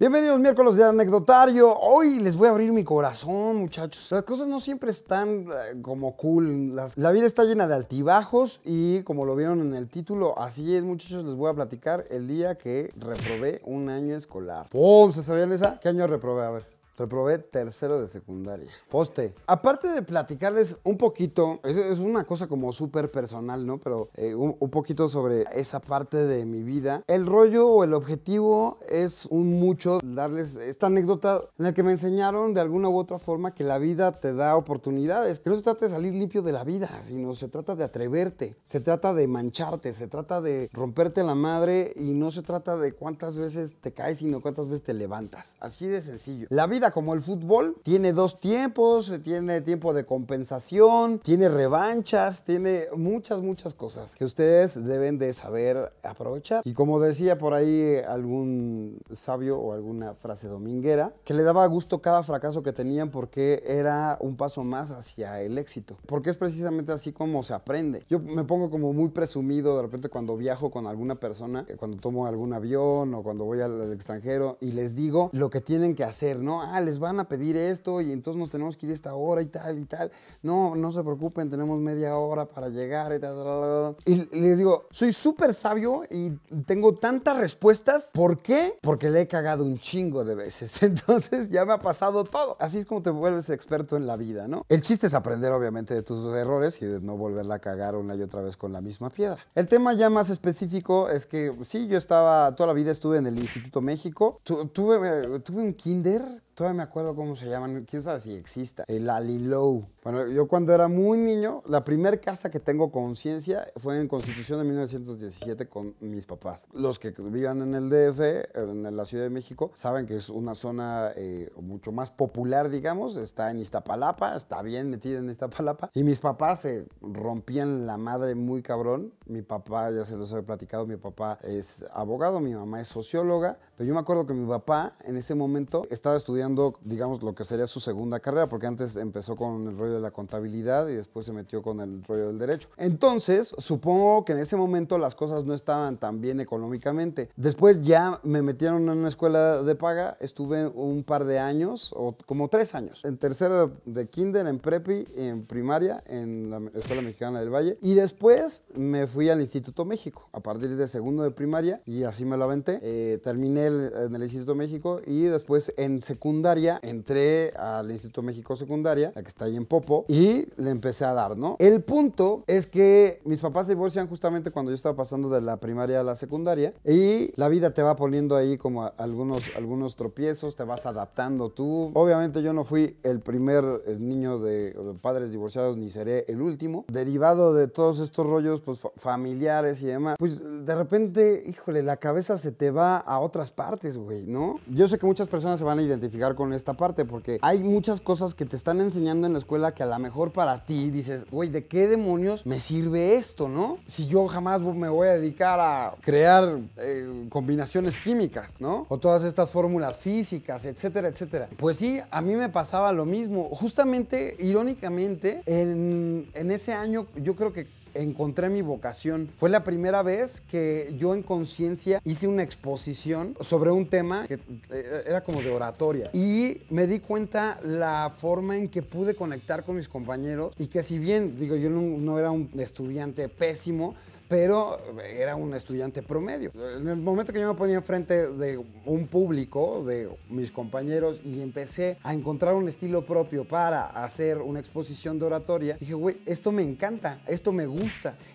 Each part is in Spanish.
Bienvenidos miércoles de anecdotario. Hoy les voy a abrir mi corazón, muchachos. Las cosas no siempre están eh, como cool. La, la, vida está llena de altibajos y como lo vieron en el título, así es, muchachos, les voy a platicar el día que reprobé un año escolar. ¡Pum! ¿Se sabían esa? ¿Qué año reprobé? A ver. Reprobé tercero de secundaria. Poste. Aparte de platicarles un poquito, es, una cosa como súper personal, ¿no? Pero eh, un, un, poquito sobre esa parte de mi vida. El rollo o el objetivo es un mucho darles esta anécdota en la que me enseñaron de alguna u otra forma que la vida te da oportunidades. Que no se trata de salir limpio de la vida, sino se trata de atreverte, se trata de mancharte, se trata de romperte la madre y no se trata de cuántas veces te caes, sino cuántas veces te levantas. Así de sencillo. La vida como el fútbol tiene dos tiempos, tiene tiempo de compensación, tiene revanchas, tiene muchas, muchas cosas que ustedes deben de saber aprovechar. Y como decía por ahí algún sabio o alguna frase dominguera, que le daba gusto cada fracaso que tenían porque era un paso más hacia el éxito. Porque es precisamente así como se aprende. Yo me pongo como muy presumido de repente cuando viajo con alguna persona, eh, cuando tomo algún avión o cuando voy al extranjero y les digo lo que tienen que hacer, ¿no? les van a pedir esto y entonces nos tenemos que ir a esta hora y tal y tal. No, no se preocupen, tenemos media hora para llegar y tal. Y les digo, soy súper sabio y tengo tantas respuestas. ¿Por qué? Porque le he cagado un chingo de veces. Entonces ya me ha pasado todo. Así es como te vuelves experto en la vida, ¿no? El chiste es aprender obviamente de tus errores y de no volverla a cagar una y otra vez con la misma piedra. El tema ya más específico es que sí, yo estaba, toda la vida estuve en el Instituto México. tuve, eh, tuve un kinder todavía me acuerdo cómo se llaman, quién sabe si exista, el Alilow. Bueno, yo cuando era muy niño, la primera casa que tengo conciencia fue en Constitución de 1917 con mis papás. Los que vivan en el DF, en la Ciudad de México, saben que es una zona eh, mucho más popular, digamos, está en Iztapalapa, está bien metida en Iztapalapa, y mis papás se rompían la madre muy cabrón mi papá, ya se los he platicado, mi papá es abogado, mi mamá es socióloga, pero yo me acuerdo que mi papá en ese momento estaba estudiando, digamos, lo que sería su segunda carrera, porque antes empezó con el rollo de la contabilidad y después se metió con el rollo del derecho. Entonces, supongo que en ese momento las cosas no estaban tan bien económicamente. Después ya me metieron en una escuela de paga, estuve un par de años, o como tres años, en tercero de kinder, en prepi, en primaria, en la Escuela Mexicana del Valle, y después me fui fui al Instituto México a partir de segundo de primaria y así me lo aventé. Eh, terminé en el Instituto México y después en secundaria entré al Instituto México Secundaria, la que está ahí en Popo, y le empecé a dar, ¿no? El punto es que mis papás se divorcian justamente cuando yo estaba pasando de la primaria a la secundaria y la vida te va poniendo ahí como algunos, algunos tropiezos, te vas adaptando tú. Obviamente yo no fui el primer eh, niño de padres divorciados ni seré el último. Derivado de todos estos rollos, pues familiares y demás, pues de repente, híjole, la cabeza se te va a otras partes, güey, ¿no? Yo sé que muchas personas se van a identificar con esta parte porque hay muchas cosas que te están enseñando en la escuela que a lo mejor para ti dices, güey, ¿de qué demonios me sirve esto, no? Si yo jamás me voy a dedicar a crear eh, combinaciones químicas, ¿no? O todas estas fórmulas físicas, etcétera, etcétera. Pues sí, a mí me pasaba lo mismo. Justamente, irónicamente, en ese año yo creo que encontré mi vocación. Fue la primera vez que yo en conciencia hice una exposición sobre un tema que eh, era como de oratoria. Y me di cuenta la forma en que pude conectar con mis compañeros y que si bien, digo, yo no, era un estudiante pésimo, pero era un estudiante promedio. En el momento que yo me ponía enfrente de un público, de mis compañeros, y empecé a encontrar un estilo propio para hacer una exposición de oratoria, dije, güey, esto me encanta, esto me gusta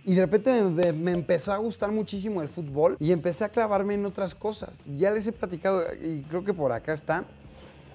y de repente me, me, empezó a gustar muchísimo el fútbol y empecé a clavarme en otras cosas. Ya les he platicado y creo que por acá están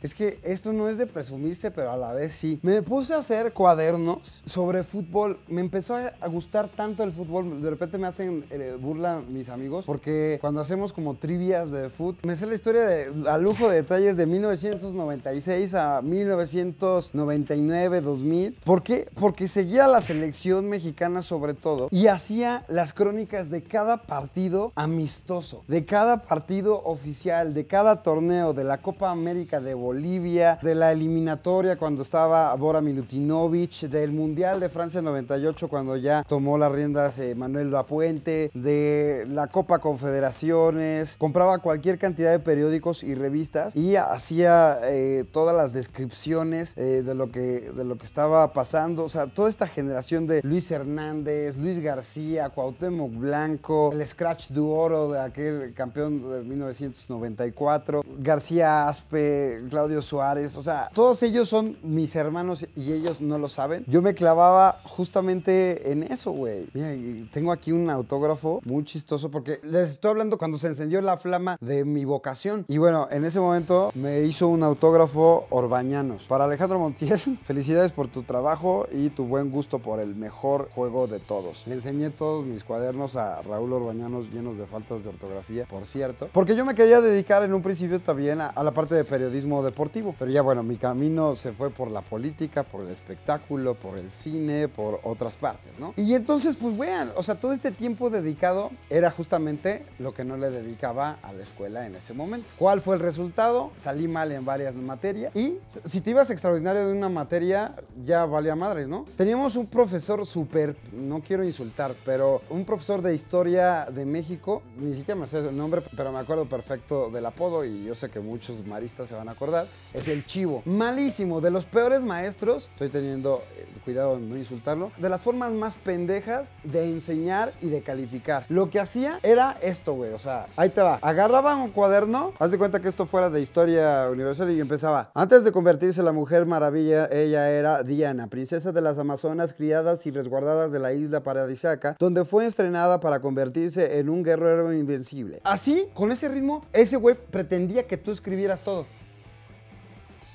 es que esto no es de presumirse, pero a la vez sí. Me puse a hacer cuadernos sobre fútbol. Me empezó a gustar tanto el fútbol. De repente me hacen eh, burla mis amigos porque cuando hacemos como trivias de fútbol, me sé la historia de, a lujo de detalles de 1996 a 1999, 2000. ¿Por qué? Porque seguía la selección mexicana sobre todo y hacía las crónicas de cada partido amistoso, de cada partido oficial, de cada torneo, de la Copa América de Bolivia de la eliminatoria cuando estaba Bora Milutinovic, del Mundial de Francia 98 cuando ya tomó las riendas eh, Manuel Lapuente, de la Copa Confederaciones, compraba cualquier cantidad de periódicos y revistas y hacía eh, todas las descripciones eh, de, lo que, de lo que estaba pasando. O sea, toda esta generación de Luis Hernández, Luis García, Cuauhtémoc Blanco, el Scratch du Oro de aquel campeón de 1994, García Aspe, Claudio Suárez, o sea, todos ellos son mis hermanos y ellos no lo saben. Yo me clavaba justamente en eso, güey. Mira, tengo aquí un autógrafo muy chistoso porque les estoy hablando cuando se encendió la flama de mi vocación. Y bueno, en ese momento me hizo un autógrafo Orbañanos. Para Alejandro Montiel, felicidades por tu trabajo y tu buen gusto por el mejor juego de todos. Le enseñé todos mis cuadernos a Raúl Orbañanos llenos de faltas de ortografía, por cierto. Porque yo me quería dedicar en un principio también a, a la parte de periodismo de deportivo. Pero ya bueno, mi camino se fue por la política, por el espectáculo, por el cine, por otras partes, ¿no? Y entonces, pues vean, o sea, todo este tiempo dedicado era justamente lo que no le dedicaba a la escuela en ese momento. ¿Cuál fue el resultado? Salí mal en varias materias y si te ibas extraordinario de una materia, ya valía madre, ¿no? Teníamos un profesor súper, no quiero insultar, pero un profesor de historia de México, ni siquiera me sé el nombre, pero me acuerdo perfecto del apodo y yo sé que muchos maristas se van a acordar es el chivo. Malísimo, de los peores maestros, estoy teniendo eh, cuidado de no insultarlo, de las formas más pendejas de enseñar y de calificar. Lo que hacía era esto, güey, o sea, ahí te va. Agarraba un cuaderno, haz de cuenta que esto fuera de historia universal y empezaba. Antes de convertirse en la mujer maravilla, ella era Diana, princesa de las Amazonas, criadas y resguardadas de la isla paradisaca donde fue estrenada para convertirse en un guerrero invencible. Así, con ese ritmo, ese güey pretendía que tú escribieras todo.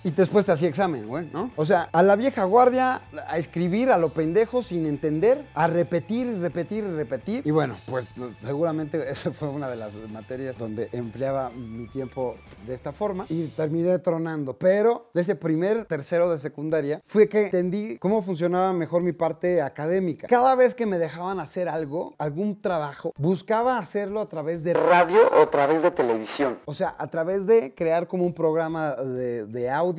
Y después te hacía examen, güey, ¿no? O sea, a la vieja guardia, a escribir a lo pendejo sin entender, a repetir y repetir y repetir. Y bueno, pues seguramente esa fue una de las materias donde empleaba mi tiempo de esta forma y terminé tronando. Pero de ese primer tercero de secundaria fue que entendí cómo funcionaba mejor mi parte académica. Cada vez que me dejaban hacer algo, algún trabajo, buscaba hacerlo a través de radio o a través de televisión. O sea, a través de crear como un programa de audio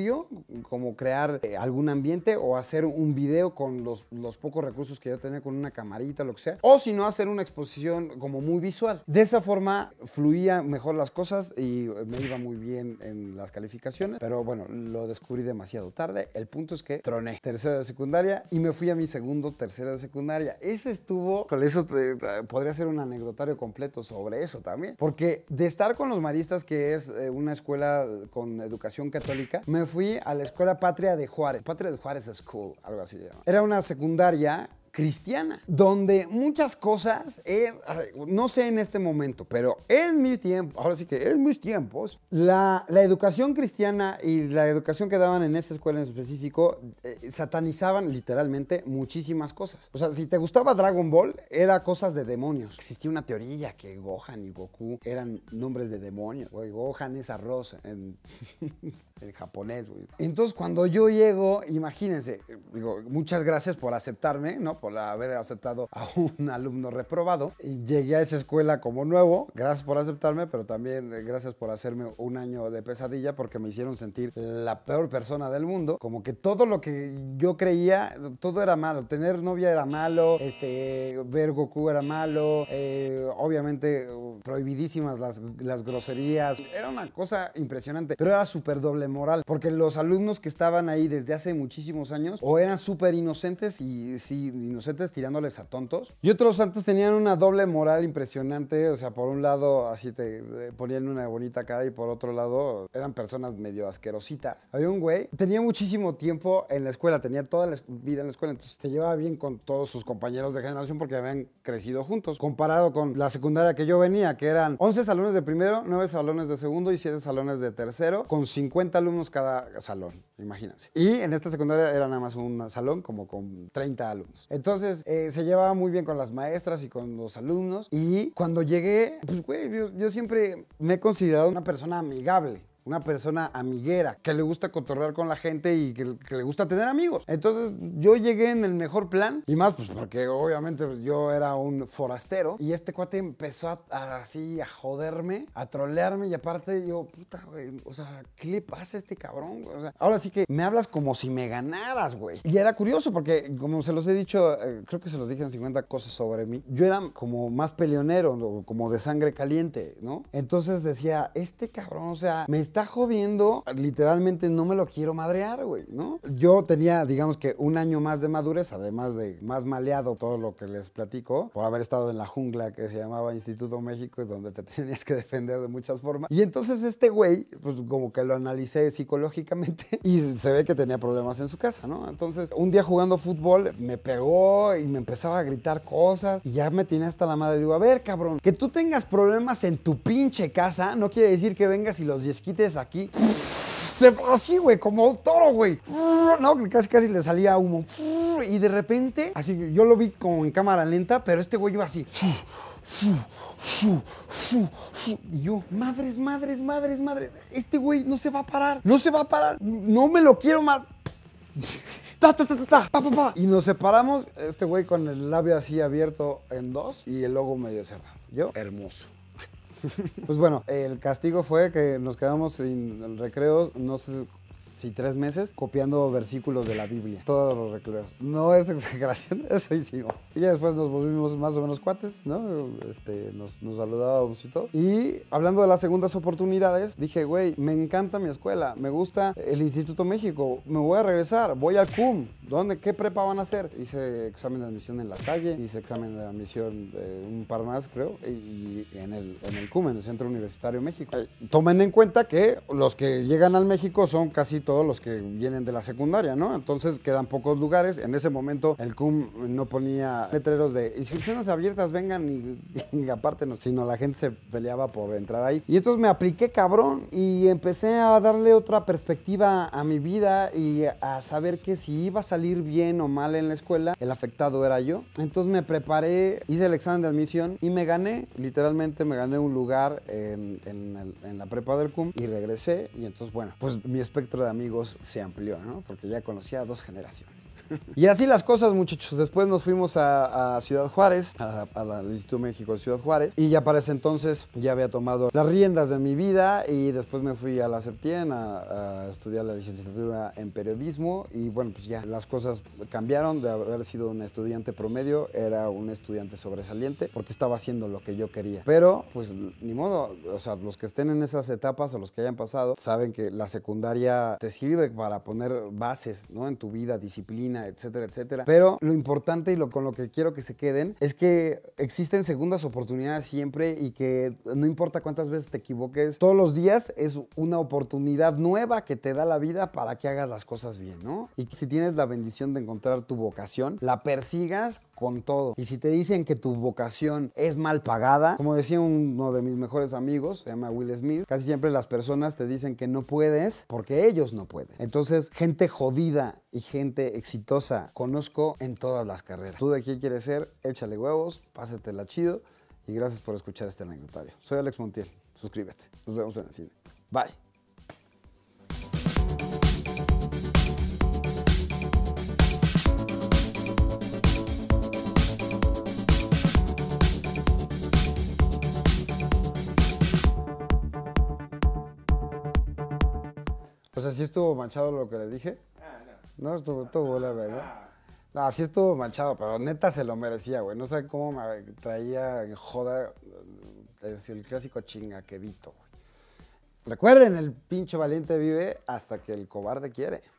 como crear eh, algún ambiente o hacer un video con los, pocos recursos que yo tenía con una camarita, lo que sea. O si no, hacer una exposición como muy visual. De esa forma fluía mejor las cosas y me iba muy bien en las calificaciones. Pero bueno, lo descubrí demasiado tarde. El punto es que troné tercera de secundaria y me fui a mi segundo tercero de secundaria. Ese estuvo, con eso eh, podría ser un anecdotario completo sobre eso también. Porque de estar con los maristas, que es eh, una escuela con educación católica, me fui a la Escuela Patria de Juárez, Patria de Juárez School, algo así. Era una secundaria cristiana, donde muchas cosas, eh, no sé en este momento, pero en mi tiempo, ahora sí que en mis tiempos, la, educación cristiana y la educación que daban en esta escuela en específico eh, satanizaban literalmente muchísimas cosas. O sea, si te gustaba Dragon Ball, era cosas de demonios. Existía una teoría que Gohan y Goku eran nombres de demonios. Gohan es arroz en, japonés, Entonces, cuando yo llego, imagínense, digo, muchas gracias por aceptarme, ¿no? por haber aceptado a un alumno reprobado. Y llegué a esa escuela como nuevo. Gracias por aceptarme, pero también eh, gracias por hacerme un año de pesadilla porque me hicieron sentir la peor persona del mundo. Como que todo lo que yo creía, todo era malo. Tener novia era malo, este, ver Goku era malo. Eh, obviamente prohibidísimas las, las groserías. Era una cosa impresionante, pero era súper doble moral, porque los alumnos que estaban ahí desde hace muchísimos años o eran súper inocentes y sí, inocentes tirándoles a tontos, y otros antes tenían una doble moral impresionante, o sea, por un lado así te ponían una bonita cara y por otro lado eran personas medio asquerositas. Había un güey, tenía muchísimo tiempo en la escuela, tenía toda la vida en la escuela, entonces se llevaba bien con todos sus compañeros de generación porque habían crecido juntos, comparado con la secundaria que yo venía, que eran 11 salones de primero, 9 salones de segundo y 7 salones de tercero, con 50 alumnos cada salón, imagínense. Y en esta secundaria era nada más un salón como con 30 alumnos. Entonces eh, se llevaba muy bien con las maestras y con los alumnos. Y cuando llegué, pues güey, yo siempre me he considerado una persona amigable una persona amiguera, que le gusta cotorrear con la gente y que, le gusta tener amigos. Entonces yo llegué en el mejor plan y más pues porque obviamente pues, yo era un forastero y este cuate empezó a, así a joderme, a trolearme y aparte yo, puta, güey, o sea, ¿qué le pasa a este cabrón? O ahora sí que me hablas como si me ganaras, güey. Y era curioso porque como se los he dicho, eh, creo que se los dije en 50 cosas sobre mí, yo era como más peleonero, como de sangre caliente, ¿no? Entonces decía, este cabrón, o sea, me está jodiendo, literalmente no me lo quiero madrear, güey, ¿no? Yo tenía, digamos que un año más de madurez, además de más maleado todo lo que les platico, por haber estado en la jungla que se llamaba Instituto México y donde te tenías que defender de muchas formas. Y entonces este güey, pues como que lo analicé psicológicamente y se ve que tenía problemas en su casa, ¿no? Entonces, un día jugando fútbol me pegó y me empezaba a gritar cosas y ya me tenía hasta la madre. Le digo, a ver, cabrón, que tú tengas problemas en tu pinche casa no quiere decir que vengas y los desquites aquí. Se, así, güey, como un toro, güey. No, casi, casi le salía humo. Y de repente, así, yo lo vi con cámara lenta, pero este güey iba así. Y yo, madres, madres, madres, madres. Este güey no se va a parar. No se va a parar. No me lo quiero más. Y nos separamos, este güey con el labio así abierto en dos y el logo medio cerrado. Yo, hermoso. Pues bueno, el castigo fue que nos quedamos sin recreos, recreo, no sé y tres meses copiando versículos de la Biblia. Todos los recreos. No es exageración, eso hicimos. Y después nos volvimos más o menos cuates, ¿no? Este, nos, saludábamos y todo. Y hablando de las segundas oportunidades, dije, güey, me encanta mi escuela, me gusta el Instituto México, me voy a regresar, voy al CUM. ¿Dónde? ¿Qué prepa van a hacer? Hice examen de admisión en La Salle, hice examen de admisión eh, un par más, creo, y, en, el, en el CUM, en el Centro Universitario México. Eh, tomen en cuenta que los que llegan al México son casi todos los que vienen de la secundaria, ¿no? Entonces quedan pocos lugares. En ese momento el CUM no ponía letreros de inscripciones abiertas, vengan y, aparte, sino la gente se peleaba por entrar ahí. Y entonces me apliqué cabrón y empecé a darle otra perspectiva a mi vida y a saber que si iba a salir bien o mal en la escuela, el afectado era yo. Entonces me preparé, hice el examen de admisión y me gané, literalmente me gané un lugar en, en la prepa del CUM y regresé. Y entonces, bueno, pues mi espectro de amigos se amplió, ¿no? Porque ya conocía a dos generaciones. Y así las cosas, muchachos. Después nos fuimos a, Ciudad Juárez, al Instituto México de Ciudad Juárez. Y ya para ese entonces ya había tomado las riendas de mi vida y después me fui a la Septien a, estudiar la licenciatura en periodismo. Y bueno, pues ya las cosas cambiaron. De haber sido un estudiante promedio, era un estudiante sobresaliente porque estaba haciendo lo que yo quería. Pero pues ni modo, o sea, los que estén en esas etapas o los que hayan pasado saben que la secundaria te sirve para poner bases ¿no? en tu vida, disciplina etcétera, etcétera. Pero lo importante y lo con lo que quiero que se queden es que existen segundas oportunidades siempre y que no importa cuántas veces te equivoques, todos los días es una oportunidad nueva que te da la vida para que hagas las cosas bien, ¿no? Y si tienes la bendición de encontrar tu vocación, la persigas con todo. Y si te dicen que tu vocación es mal pagada, como decía uno de mis mejores amigos, se llama Will Smith, casi siempre las personas te dicen que no puedes porque ellos no pueden. Entonces, gente jodida y gente exitosa conozco en todas las carreras. Tú de aquí quieres ser, échale huevos, pásatela chido y gracias por escuchar este anecdotario. Soy Alex Montiel, suscríbete. Nos vemos en el cine. Bye. Pues así estuvo manchado lo que le dije. No, estuvo, estuvo la ¿verdad? No, así estuvo manchado, pero neta se lo merecía, güey. No sé cómo me traía joda eh, el clásico quedito, güey. Recuerden, el pincho valiente vive hasta que el cobarde quiere.